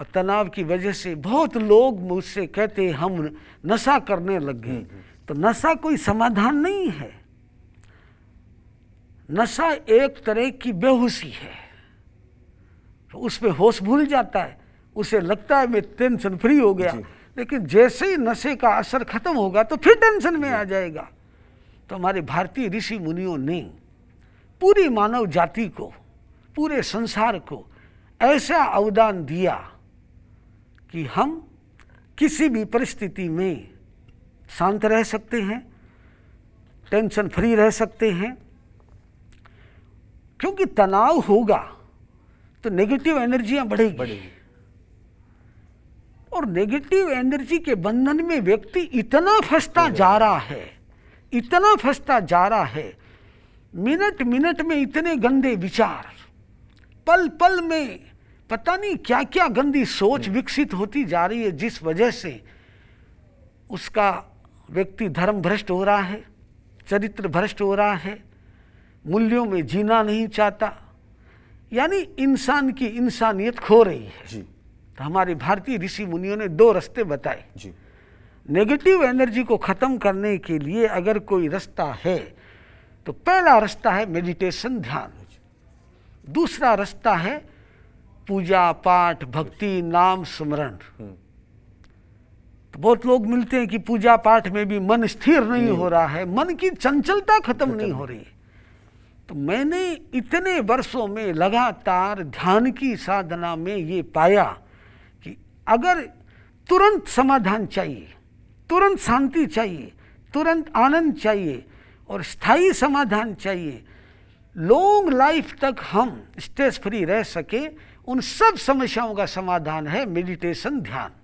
और तनाव की वजह से बहुत लोग मुझसे कहते हम नशा करने लग गए तो नशा कोई समाधान नहीं है नशा एक तरह की बेहोशी है तो उस पर होश भूल जाता है उसे लगता है मैं टेंशन फ्री हो गया लेकिन जैसे ही नशे का असर खत्म होगा तो फिर टेंशन में आ जाएगा तो हमारे भारतीय ऋषि मुनियों ने पूरी मानव जाति को पूरे संसार को ऐसा अवदान दिया कि हम किसी भी परिस्थिति में शांत रह सकते हैं टेंशन फ्री रह सकते हैं क्योंकि तनाव होगा तो नेगेटिव एनर्जियां बढ़ेगी बढ़ेगी और नेगेटिव एनर्जी के बंधन में व्यक्ति इतना फंसता जा रहा है इतना फंसता जा रहा है मिनट मिनट में इतने गंदे विचार पल पल में पता नहीं क्या क्या गंदी सोच हम्म। विकसित होती जा रही है जिस वजह से उसका व्यक्ति धर्म भ्रष्ट हो रहा है चरित्र भ्रष्ट हो रहा है मूल्यों में जीना नहीं चाहता यानी इंसान की इंसानियत खो रही है जी। तो हमारे भारतीय ऋषि मुनियों ने दो रास्ते बताए नेगेटिव एनर्जी को ख़त्म करने के लिए अगर कोई रास्ता है तो पहला रास्ता है मेडिटेशन ध्यान दूसरा रास्ता है पूजा पाठ भक्ति नाम स्मरण तो बहुत लोग मिलते हैं कि पूजा पाठ में भी मन स्थिर नहीं हो रहा है मन की चंचलता खत्म नहीं हो रही तो मैंने इतने वर्षों में लगातार ध्यान की साधना में ये पाया कि अगर तुरंत समाधान चाहिए तुरंत शांति चाहिए तुरंत आनंद चाहिए और स्थायी समाधान चाहिए लॉन्ग लाइफ तक हम स्ट्रेस फ्री रह सके उन सब समस्याओं का समाधान है मेडिटेशन ध्यान